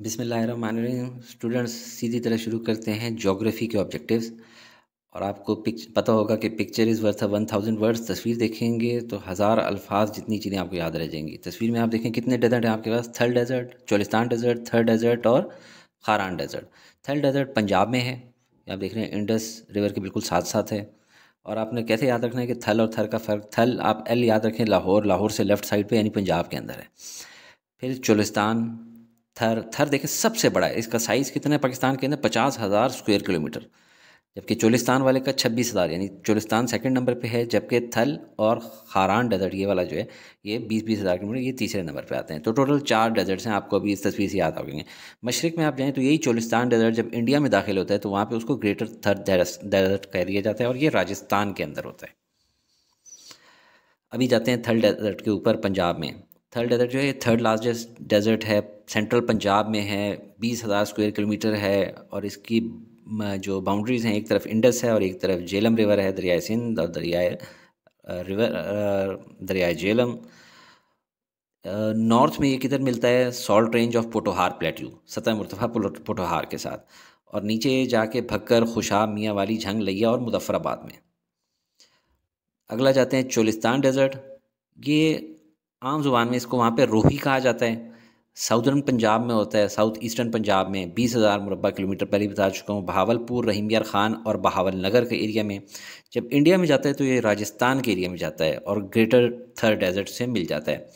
बिसमीम स्टूडेंट्स सीधी तरह शुरू करते हैं जोग्राफ़ी के ऑब्जेक्टिव्स और आपको पिक पता होगा कि picture is worth one thousand words तस्वीर देखेंगे तो हज़ार अल्फाज जितनी चीज़ें आपको याद रह जाएंगी तस्वीर में आप देखें कितने डेजर्ट हैं आपके पास Thal desert Cholistan desert Thar desert और खारान डेजर्ट थल डेजर्ट पंजाब में है आप देख रहे हैं इंडस रिवर के बिल्कुल साथ साथ है और आपने कैसे याद रखना है कि थल और थर का फ़र्क थल आप एल याद रखें लाहौर लाहौर से लेफ़्ट साइड पर यानी पंजाब के अंदर है फिर चोलिस्तान थर थर देखें सबसे बड़ा है इसका साइज़ कितना है पाकिस्तान के अंदर पचास हज़ार स्क्वेयर किलोमीटर जबकि चोलिस्तान वाले का छब्बीस हज़ार यानी चोलिस्तान सेकंड नंबर पे है जबकि थल और खारान डेजर्ट ये वाला जो है ये बीस बीस हज़ार किलोमीटर ये तीसरे नंबर पे आते हैं तो टोटल चार डेजर्ट्स हैं आपको अभी इस तस्वीर से याद आ मशरक़ में आप जाएँ तो यही चोलिस्तान डेजर्ट जब इंडिया में दाखिल होता है तो वहाँ पर उसको ग्रेटर थर डेजर्ट कह दिया जाता है और ये राजस्थान के अंदर होता है अभी जाते हैं थल डेजर्ट के ऊपर पंजाब में थर्ड डेजर्ट जो है थर्ड लार्जेस्ट डेजर्ट है सेंट्रल पंजाब में है बीस हज़ार स्क्वायर किलोमीटर है और इसकी जो बाउंड्रीज़ हैं एक तरफ इंडस है और एक तरफ जेलम रिवर है दरियाए सिंध और दरियाए रिवर दरियाए जेलम नॉर्थ में ये किधर मिलता है salt range of Potohar plateau सतह मुर्तफ़ा पोटोहार के साथ और नीचे जाके भक्कर खुशा मियाँ वाली झंग लिया और मुजफ़राबाद में अगला जाते हैं चोलिस्तान डेजर्ट ये आम जुबान में इसको वहाँ पर रोही कहा जाता है साउदर्न पंजाब में होता है साउथ ईस्टर्न पंजाब में बीस हज़ार मुरबा किलोमीटर पहले बता चुका हूँ बहावलपुर रहीमियार खान और बहावल नगर के एरिया में जब इंडिया में जाता है तो ये राजस्थान के एरिया में जाता है और ग्रेटर थर डेजर्ट से मिल जाता है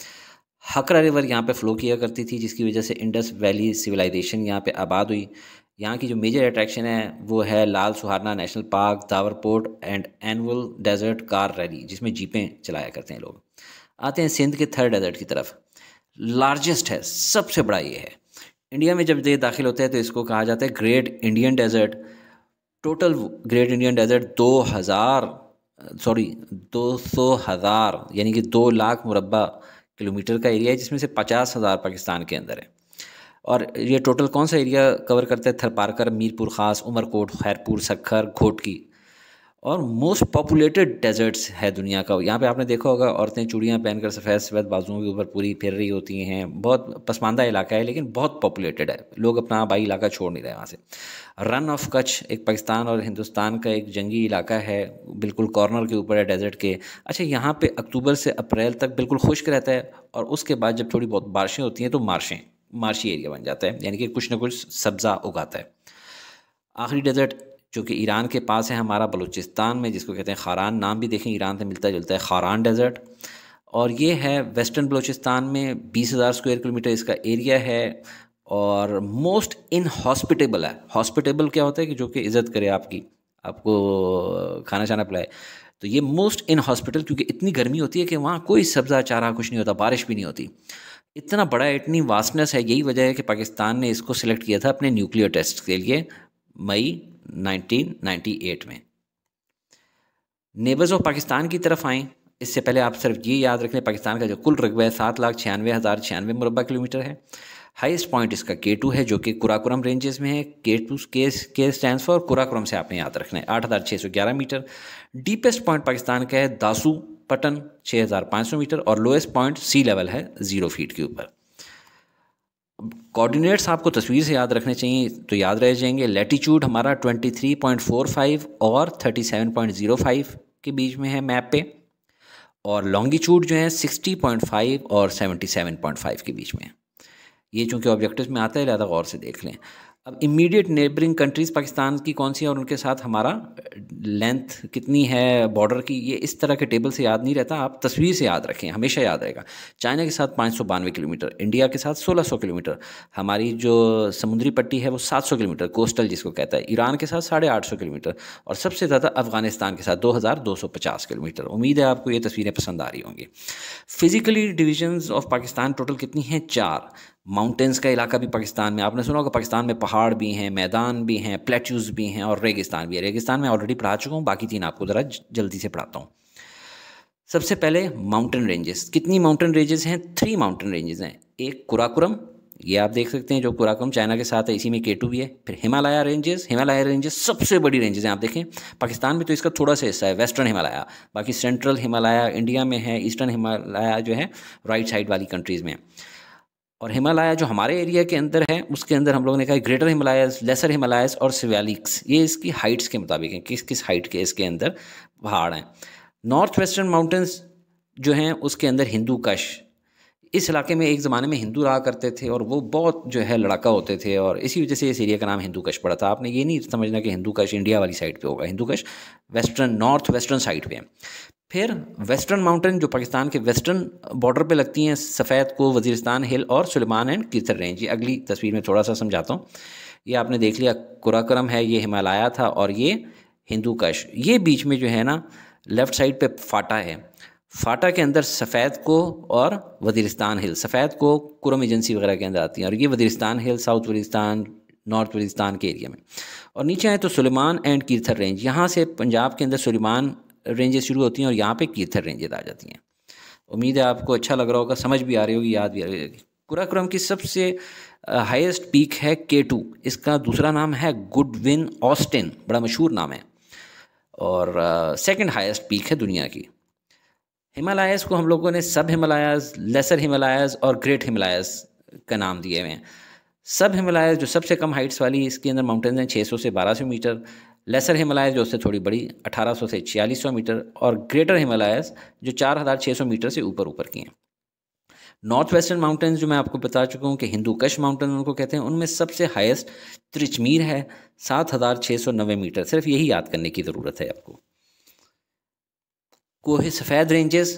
हकरा रिवर यहाँ पे फ़्लो किया करती थी जिसकी वजह से इंडस वैली सिविलाइजेशन यहाँ पे आबाद हुई यहाँ की जो मेजर अट्रैक्शन है वो है लाल सुहारना national park Derawar fort and annual desert car rally जिसमें जीपें चलाया करते हैं लोग आते हैं सिंध के थर्ड डेजर्ट की तरफ लार्जेस्ट है सबसे बड़ा ये है इंडिया में जब ये दाखिल होता है तो इसको कहा जाता है great Indian desert total great Indian desert दो हज़ार सॉरी दो सौ हज़ार यानी कि दो लाख मुरबा किलोमीटर का एरिया है जिसमें से पचास हज़ार पाकिस्तान के अंदर है और ये टोटल कौन सा एरिया कवर करता है थरपारकर मीरपुर खास उमरकोट खैरपुर सखर घोटकी और मोस्ट पॉपुलेटेड डेजर्ट्स है दुनिया का यहाँ पे आपने देखा होगा औरतें चूड़ियाँ पहनकर सफ़ेद सफ़ेद बाजुओं के ऊपर पूरी फिर रही होती हैं बहुत पसमानदा इलाका है लेकिन बहुत पॉपुलेटेड है लोग अपना आबाई इलाका छोड़ नहीं रहे वहाँ से रन ऑफ कच्छ एक पाकिस्तान और हिंदुस्तान का एक जंगी इलाका है बिल्कुल कॉर्नर के ऊपर है डेजर्ट के अच्छा यहाँ पर अक्टूबर से अप्रैल तक बिल्कुल खुश्क रहता है और उसके बाद जब थोड़ी बहुत बारिशें होती हैं तो मार्शें मार्शी एरिया बन जाता है यानी कि कुछ ना कुछ सब्ज़ा उगाता है आखिरी डेजर्ट चूँकि ईरान के पास है हमारा बलूचिस्तान में जिसको कहते हैं खारान नाम भी देखें ईरान से मिलता जुलता है खारान डेजर्ट और ये है वेस्टर्न बलूचिस्तान में बीस हज़ार स्क्वायर किलोमीटर इसका एरिया है और मोस्ट इनहॉस्पिटेबल है हॉस्पिटेबल क्या होता है कि जो कि इज़्ज़त करे आपकी आपको खाना छाना पिलाए तो ये मोस्ट इन हॉस्पिटल क्योंकि इतनी गर्मी होती है कि वहाँ कोई सब्ज़ा चारा कुछ नहीं होता बारिश भी नहीं होती इतना बड़ा इतनी वास्टनेस है यही वजह है कि पाकिस्तान ने इसको सिलेक्ट किया था अपने न्यूक्लियर टेस्ट के लिए मई 1998 में नेबर्स ऑफ पाकिस्तान की तरफ आएँ इससे पहले आप सिर्फ ये याद रखें पाकिस्तान का जो कुल रकबा है सात लाख छियानवे हज़ार छियानवे मुरबा किलोमीटर है हाईएस्ट पॉइंट इसका के टू है जो कि कुराकुरम रेंजेस में है के टू के के स्टैंड फॉर कुराकुरम से आपने याद रखना है आठ हज़ार छः सौ ग्यारह मीटर डीपेस्ट पॉइंट पाकिस्तान का है दासू पटन छः हज़ार पाँच सौ मीटर और लोएस्ट पॉइंट सी लेवल है ज़ीरो फीट के ऊपर कोऑर्डिनेट्स आपको तस्वीर से याद रखने चाहिए तो याद रह जाएंगे लेटीट्यूड हमारा 23.45 और 37.05 के बीच में है मैप पे और लॉन्गीट्यूड जो है 60.5 और 77.5 के बीच में है ये चूँकि ऑब्जेक्टिव में आता है ज़्यादा गौर से देख लें अब इमीडिएट नेबरिंग कंट्रीज़ पाकिस्तान की कौन सी है और उनके साथ हमारा लेंथ कितनी है बॉर्डर की ये इस तरह के टेबल से याद नहीं रहता आप तस्वीर से याद रखें हमेशा याद रहेगा चाइना के साथ पाँच सौ बानवे किलोमीटर इंडिया के साथ सोलह सौ किलोमीटर हमारी जो समुद्री पट्टी है वो सात सौ किलोमीटर कोस्टल जिसको कहता है ईरान के साथ साढ़े आठ सौ किलोमीटर और सबसे ज़्यादा अफगानिस्तान के साथ दो हज़ार दो सौ पचास किलोमीटर उम्मीद है आपको ये तस्वीरें पसंद आ रही होंगी physically divisions of Pakistan total कितनी हैं चार माउंटेंस का इलाका भी पाकिस्तान में आपने सुना होगा पाकिस्तान में पहाड़ भी हैं मैदान भी हैं प्लेट्यूज़ भी हैं और रेगिस्तान भी है रेगिस्तान में ऑलरेडी पढ़ा चुका हूँ बाकी तीन आपको ज़रा जल्दी से पढ़ाता हूँ सबसे पहले माउंटेन रेंजेस कितनी माउंटेन रेंजेस हैं थ्री माउंटेन रेंजेस हैं एक कुराकुरम ये आप देख सकते हैं जो कुराकुरम चाइना के साथ है इसी में केटू भी है फिर हिमालय रेंजेस हिमालय रेंजेस सबसे बड़ी रेंजेस हैं आप देखें पाकिस्तान में तो इसका थोड़ा सा हिस्सा है वेस्टर्न हिमालय बाकी सेंट्रल हिमालय इंडिया में है ईस्टर्न हिमालय जो है राइट साइड वाली कंट्रीज़ में है और हिमालय जो हमारे एरिया के अंदर है उसके अंदर हम लोगों ने कहा ग्रेटर हिमालय लेसर हिमालय और सिवैलिक्स ये इसकी हाइट्स के मुताबिक हैं किस किस हाइट के इसके अंदर पहाड़ हैं नॉर्थ वेस्टर्न माउंटेंस जो हैं उसके अंदर हिंदू कश इस इलाके में एक ज़माने में हिंदू रहा करते थे और वो बहुत जो है लड़ाका होते थे और इसी वजह से इस एरिया का नाम हिंदू कश पड़ा था आपने ये नहीं समझना कि हिंदू कश इंडिया वाली साइड पे होगा हिंदू कश वेस्टर्न नॉर्थ वेस्टर्न साइड पे है फिर वेस्टर्न माउंटेन जो पाकिस्तान के वेस्टर्न बॉर्डर पे लगती हैं सफ़ेद को वजीरस्तान हिल और सुलेमान एंड कितर रेंज ये अगली तस्वीर में थोड़ा सा समझाता हूँ ये आपने देख लिया कुराक्रम है ये हिमालय था और ये हिंदू कश ये बीच में जो है ना लेफ़्ट साइड पर फाटा है फाटा के अंदर सफ़ैद को और वजीरस्तान हिल सफ़ैद को कुरम एजेंसी वगैरह के अंदर आती हैं और ये Waziristan hill south Waziristan north Waziristan के एरिया में और नीचे आए तो सुलेमान एंड कीर्थर रेंज यहाँ से पंजाब के अंदर सुलेमान रेंजेस शुरू होती हैं और यहाँ पे कीर्थर रेंजेज आ जाती हैं उम्मीद है आपको अच्छा लग रहा होगा समझ भी आ रही होगी याद भी आ रही होगी कुराक्रम की सबसे हाईएस्ट पीक है के टू इसका दूसरा नाम है गुडविन ऑस्टिन बड़ा मशहूर नाम है और सेकंड हाईएस्ट पीक है दुनिया की हिमालयस को हम लोगों ने सब हिमालयस लेसर हिमालयस और ग्रेट हिमालयस का नाम दिए हुए हैं सब हिमालयस जो सबसे कम हाइट्स वाली इसके अंदर माउंटेन्स हैं 600 से 1200 मीटर लेसर हिमालयस जो उससे थोड़ी बड़ी 1800 से 4600 मीटर और ग्रेटर हिमालयस जो 4600 मीटर से ऊपर ऊपर की हैं नॉर्थ वेस्टर्न माउंटेन्स जो मैं आपको बता चुका हूँ कि हिंदू कश माउंटेन उनको कहते हैं उनमें सबसे हाइस्ट त्रिचमीर है सात हज़ार छः सौ मीटर सिर्फ यही याद करने की ज़रूरत है आपको कोहे सफ़ेद रेंजेस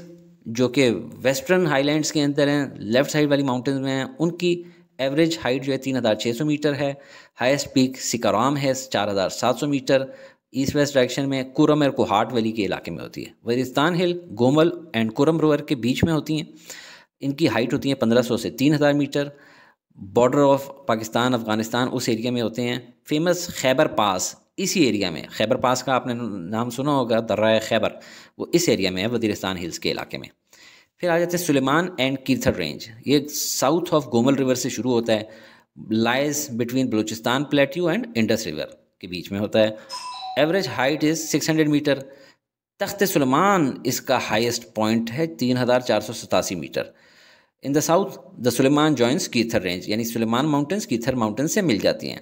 जो कि वेस्टर्न हाईलैंड्स के अंदर हैं लेफ़्ट साइड वाली माउंटेन्स में हैं उनकी एवरेज हाइट जो है तीन हज़ार छः सौ मीटर है हाईएस्ट पीक सिकाराम है चार हज़ार सात सौ मीटर ईस्ट वेस्ट डायरेक्शन में कुरम और कोहाट वैली के इलाके में होती है Waziristan hill Gomal and Kurram river के बीच में होती हैं इनकी हाइट होती है पंद्रह सौ से तीन हज़ार metre border of Pakistan Afghanistan उस एरिया में होते हैं फेमस खैबर पास इसी एरिया में खैबर पास का आपने नाम सुना होगा दर्रा खैबर वो इस एरिया में है वजीरस्तान हिल्स के इलाके में फिर आ जाते हैं सुलेमान एंड कीर्थर रेंज ये साउथ ऑफ गोमल रिवर से शुरू होता है lies between Balochistan plateau and Indus river के बीच में होता है average height is six hundred metre Takht Sulaiman इसका हाईएस्ट पॉइंट है तीन हज़ार चार सौ सतासी मीटर in the south the Sulaiman joins Kirthar range यानी सुलेमान माउंटेंस कीथर माउंटेन से मिल जाती हैं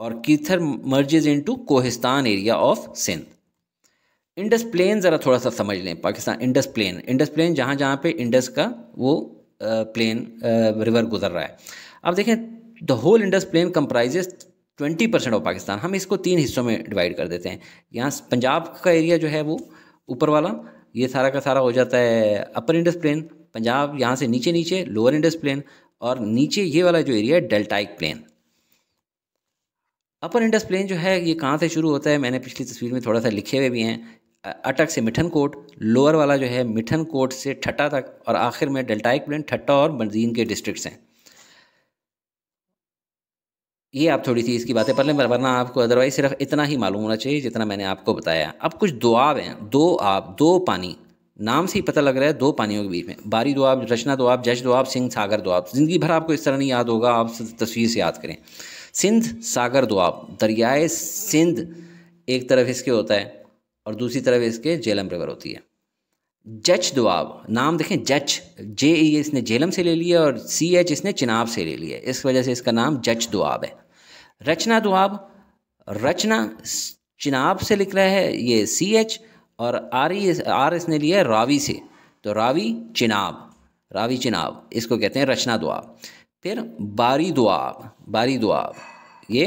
और Kirthar merges to Kohistan area of Sindh Indus plain ज़रा थोड़ा सा समझ लें पाकिस्तान इंडस प्लेन इंडस प्लेन जहाँ जहाँ पे इंडस का वो प्लेन रिवर गुजर रहा है अब देखें the whole Indus plain comprises twenty percent of Pakistan हम इसको तीन हिस्सों में डिवाइड कर देते हैं यहाँ पंजाब का एरिया जो है वो ऊपर वाला ये सारा का सारा हो जाता है अपर इंडस प्लेन पंजाब यहाँ से नीचे नीचे लोअर इंडस प्लेन और नीचे ये वाला जो एरिया है deltaic plain upper Indus plain जो है ये कहाँ से शुरू होता है मैंने पिछली तस्वीर में थोड़ा सा लिखे हुए भी हैं अटक से मिठन कोट लोअर वाला जो है मिठन कोट से ठट्टा तक और आखिर में डेल्टाइक प्लेन ठट्टा और बंजीन के डिस्ट्रिक्ट हैं ये आप थोड़ी सी इसकी बातें पढ़ लें वरना आपको अदरवाइज सिर्फ इतना ही मालूम होना चाहिए जितना मैंने आपको बताया अब कुछ दो आब हैं दो आब दो पानी नाम से ही पता लग रहा है दो पानियों के बीच में बारी दो आप रचना दो आप जश दो आप सिंह सागर दो आप ज़िंदगी भर आपको इस तरह नहीं याद होगा आप तस्वीर से याद करें सिंध सागर दो आप दरियाए सिंध एक तरफ इसके होता है और दूसरी तरफ इसके जेलम रिवर होती है जच दुआब नाम देखें जच जे ई इसने जेलम से ले लिया और सी एच इसने चिनाब से ले लिया इस वजह से इसका नाम जच दुआब है रचना दुआब रचना चिनाब से लिख रहा है ये सी एच और आर एस आर एस ने लिया है रावी से तो रावी चिनाब रावी चिनाब इसको कहते हैं रचना दुआब फिर बारी दुआब बारी दुआब ये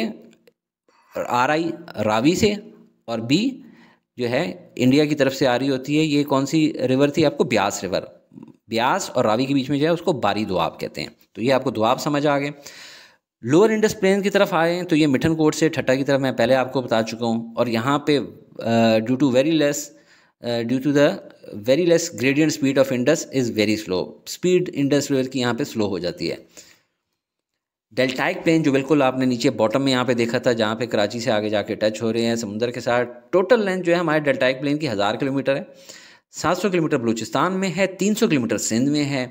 आर आई रावी से और बी जो है इंडिया की तरफ से आ रही होती है ये कौन सी रिवर थी आपको ब्यास रिवर ब्यास और रावी के बीच में जो है उसको बारी दुआब कहते हैं तो ये आपको दुआब समझ आ गए लोअर इंडस प्लेन की तरफ आए तो ये मिठन कोट से ठट्टा की तरफ मैं पहले आपको बता चुका हूँ और यहाँ पे due to very less due to the very less gradient speed of Indus is very slow speed Indus river की यहाँ पे स्लो हो जाती है डेल्टाइक प्लेन जो बिल्कुल आपने नीचे बॉटम में यहाँ पे देखा था जहाँ पे कराची से आगे जाके टच हो रहे हैं समुंदर के साथ टोटल लेंथ जो है हमारे डेल्टाइक प्लेन की हज़ार किलोमीटर है 700 किलोमीटर बलूचिस्तान में है 300 किलोमीटर सिंध में है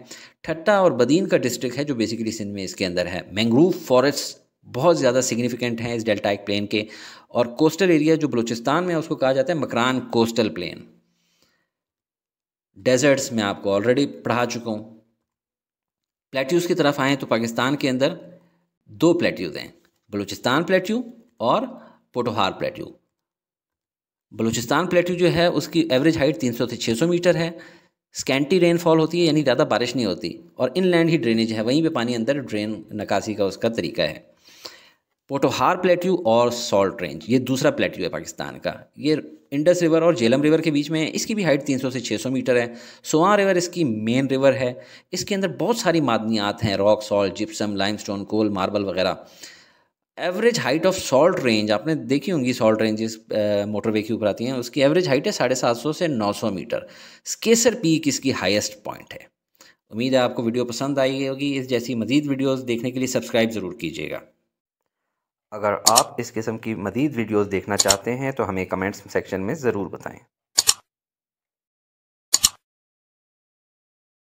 ठट्टा और बदीन का डिस्ट्रिक्ट है जो बेसिकली सिंध में इसके अंदर है मैंग्रूव फॉरेस्ट बहुत ज़्यादा सिग्निफिकेंट हैं इस डेल्टाइक प्लेन के और कोस्टल एरिया जो बलूचिस्तान में है उसको कहा जाता है मकरान कोस्टल प्लेन डेजर्ट्स मैं आपको ऑलरेडी पढ़ा चुका हूँ प्लेट्यूज़ की तरफ आएँ तो पाकिस्तान के अंदर दो प्लेट्यूज हैं बलूचिस्तान प्लेट्यू और पोटोहार प्लेट्यू बलूचिस्तान प्लेट्यू जो है उसकी एवरेज हाइट 300 से 600 मीटर है स्कैंटी रेनफॉल होती है यानी ज़्यादा बारिश नहीं होती और इनलैंड ही ड्रेनेज है वहीं पे पानी अंदर ड्रेन निकासी का उसका तरीका है पोटोहार प्लेट्यू और सॉल्ट रेंज ये दूसरा प्लेट्यू है पाकिस्तान का ये इंडस रिवर और जेलम रिवर के बीच में है इसकी भी हाइट 300 से 600 मीटर है सोआ रिवर इसकी मेन रिवर है इसके अंदर बहुत सारी मादनियात हैं rock salt gypsum limestone coal marble वगैरह average height of salt range आपने देखी होंगी सॉल्ट रेंजेस मोटरवे के ऊपर आती हैं उसकी एवरेज हाइट है साढ़े सात सौ से नौ सौ मीटर स्केसर पीक इसकी हाइस्ट पॉइंट है उम्मीद है आपको वीडियो पसंद आई होगी इस जैसी मज़ीद वीडियोज़ देखने के लिए सब्सक्राइब ज़रूर कीजिएगा अगर आप इस किस्म की मज़ीद वीडियोस देखना चाहते हैं तो हमें कमेंट्स सेक्शन में ज़रूर बताएं